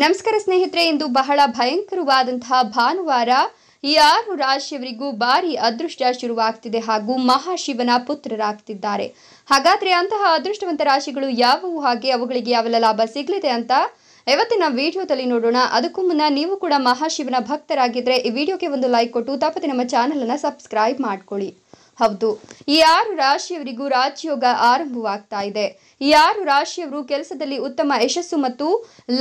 ನಮಸ್ಕಾರ ಸ್ನೇಹಿತರೆ ಇಂದು ಬಹಳ ಭಯಂಕರವಾದಂತಹ ಭಾನುವಾರ ಈ ಆರು ರಾಶಿಯವರಿಗೂ ಭಾರಿ ಅದೃಷ್ಟ ಶುರುವಾಗ್ತಿದೆ ಹಾಗೂ ಮಹಾಶಿವನ ಪುತ್ರರಾಗ್ತಿದ್ದಾರೆ ಹಾಗಾದ್ರೆ ಅಂತಹ ಅದೃಷ್ಟವಂತ ರಾಶಿಗಳು ಯಾವುವು ಹಾಗೆ ಅವುಗಳಿಗೆ ಯಾವೆಲ್ಲ ಲಾಭ ಸಿಗಲಿದೆ ಅಂತ ಇವತ್ತಿನ ವಿಡಿಯೋದಲ್ಲಿ ನೋಡೋಣ ಅದಕ್ಕೂ ಮುನ್ನ ನೀವು ಕೂಡ ಮಹಾಶಿವನ ಭಕ್ತರಾಗಿದ್ರೆ ಈ ವಿಡಿಯೋಗೆ ಒಂದು ಲೈಕ್ ಕೊಟ್ಟು ತಪ್ಪದೆ ನಮ್ಮ ಅನ್ನು ಸಬ್ಸ್ಕ್ರೈಬ್ ಮಾಡ್ಕೊಳ್ಳಿ ಹೌದು ಈ ಆರು ರಾಶಿಯವರಿಗೂ ರಾಜ್ಯೋಗ ಆರಂಭವಾಗ್ತಾ ಇದೆ ಈ ಆರು ರಾಶಿಯವರು ಕೆಲಸದಲ್ಲಿ ಉತ್ತಮ ಯಶಸ್ಸು ಮತ್ತು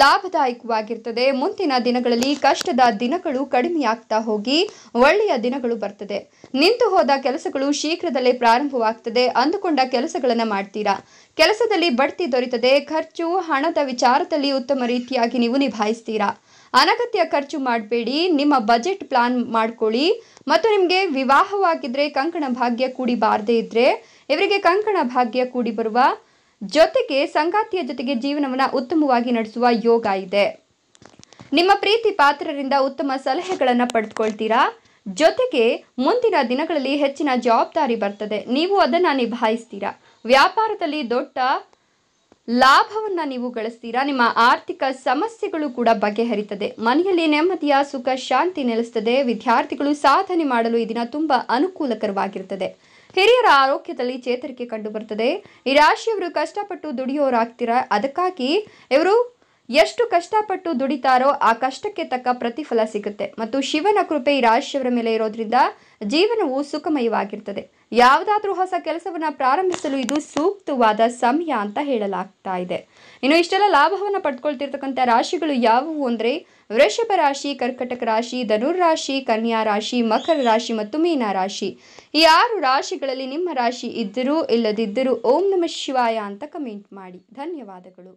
ಲಾಭದಾಯಕವಾಗಿರ್ತದೆ ಮುಂದಿನ ದಿನಗಳಲ್ಲಿ ಕಷ್ಟದ ದಿನಗಳು ಕಡಿಮೆಯಾಗ್ತಾ ಹೋಗಿ ಒಳ್ಳೆಯ ದಿನಗಳು ಬರ್ತದೆ ನಿಂತು ಹೋದ ಕೆಲಸಗಳು ಶೀಘ್ರದಲ್ಲೇ ಪ್ರಾರಂಭವಾಗ್ತದೆ ಅಂದುಕೊಂಡ ಕೆಲಸಗಳನ್ನು ಮಾಡ್ತೀರಾ ಕೆಲಸದಲ್ಲಿ ಬಡ್ತಿ ದೊರೆತದೆ ಖರ್ಚು ಹಣದ ವಿಚಾರದಲ್ಲಿ ಉತ್ತಮ ರೀತಿಯಾಗಿ ನೀವು ನಿಭಾಯಿಸ್ತೀರಾ ಅನಗತ್ಯ ಖರ್ಚು ಮಾಡಬೇಡಿ ನಿಮ್ಮ ಬಜೆಟ್ ಪ್ಲಾನ್ ಮಾಡ್ಕೊಳ್ಳಿ ಮತ್ತು ನಿಮಗೆ ವಿವಾಹವಾಗಿದ್ದರೆ ಕಂಕಣ ಭಾಗ್ಯ ಕೂಡಿ ಬಾರದೇ ಇದ್ದರೆ ಇವರಿಗೆ ಕಂಕಣ ಭಾಗ್ಯ ಕೂಡಿ ಬರುವ ಜೊತೆಗೆ ಸಂಗಾತಿಯ ಜೊತೆಗೆ ಜೀವನವನ್ನು ಉತ್ತಮವಾಗಿ ನಡೆಸುವ ಯೋಗ ಇದೆ ನಿಮ್ಮ ಪ್ರೀತಿ ಪಾತ್ರರಿಂದ ಉತ್ತಮ ಸಲಹೆಗಳನ್ನು ಪಡೆದುಕೊಳ್ತೀರಾ ಜೊತೆಗೆ ಮುಂದಿನ ದಿನಗಳಲ್ಲಿ ಹೆಚ್ಚಿನ ಜವಾಬ್ದಾರಿ ಬರ್ತದೆ ನೀವು ಅದನ್ನು ನಿಭಾಯಿಸ್ತೀರಾ ವ್ಯಾಪಾರದಲ್ಲಿ ದೊಡ್ಡ ಲಾಭವನ್ನ ನೀವು ಗಳಿಸ್ತೀರಾ ನಿಮ್ಮ ಆರ್ಥಿಕ ಸಮಸ್ಯೆಗಳು ಕೂಡ ಬಗೆಹರಿತದೆ ಮನೆಯಲ್ಲಿ ನೆಮ್ಮದಿಯ ಸುಖ ಶಾಂತಿ ನೆಲೆಸ್ತದೆ ವಿದ್ಯಾರ್ಥಿಗಳು ಸಾಧನೆ ಮಾಡಲು ಈ ದಿನ ತುಂಬ ಅನುಕೂಲಕರವಾಗಿರುತ್ತದೆ ಹಿರಿಯರ ಆರೋಗ್ಯದಲ್ಲಿ ಚೇತರಿಕೆ ಕಂಡು ಬರ್ತದೆ ಈ ರಾಶಿಯವರು ಕಷ್ಟಪಟ್ಟು ದುಡಿಯೋರಾಗ್ತೀರಾ ಅದಕ್ಕಾಗಿ ಇವರು ಎಷ್ಟು ಕಷ್ಟಪಟ್ಟು ದುಡಿತಾರೋ ಆ ಕಷ್ಟಕ್ಕೆ ತಕ್ಕ ಪ್ರತಿಫಲ ಸಿಗುತ್ತೆ ಮತ್ತು ಶಿವನ ಕೃಪೆ ಈ ರಾಶಿಯವರ ಮೇಲೆ ಇರೋದ್ರಿಂದ ಜೀವನವು ಸುಖಮಯವಾಗಿರ್ತದೆ ಯಾವುದಾದ್ರೂ ಹೊಸ ಕೆಲಸವನ್ನ ಪ್ರಾರಂಭಿಸಲು ಇದು ಸೂಕ್ತವಾದ ಸಮಯ ಅಂತ ಹೇಳಲಾಗ್ತಾ ಇದೆ ಇನ್ನು ಇಷ್ಟೆಲ್ಲ ಲಾಭವನ್ನು ಪಡ್ಕೊಳ್ತಿರ್ತಕ್ಕಂಥ ರಾಶಿಗಳು ಯಾವುವು ಅಂದರೆ ವೃಷಭ ರಾಶಿ ಕರ್ಕಟಕ ರಾಶಿ ಧನುರ್ ರಾಶಿ ಕನ್ಯಾ ರಾಶಿ ಮಕರ ರಾಶಿ ಮತ್ತು ಮೀನ ರಾಶಿ ಈ ಆರು ರಾಶಿಗಳಲ್ಲಿ ನಿಮ್ಮ ರಾಶಿ ಇದ್ದರೂ ಇಲ್ಲದಿದ್ದರೂ ಓಂ ನಮ ಶಿವಾಯ ಅಂತ ಕಮೆಂಟ್ ಮಾಡಿ ಧನ್ಯವಾದಗಳು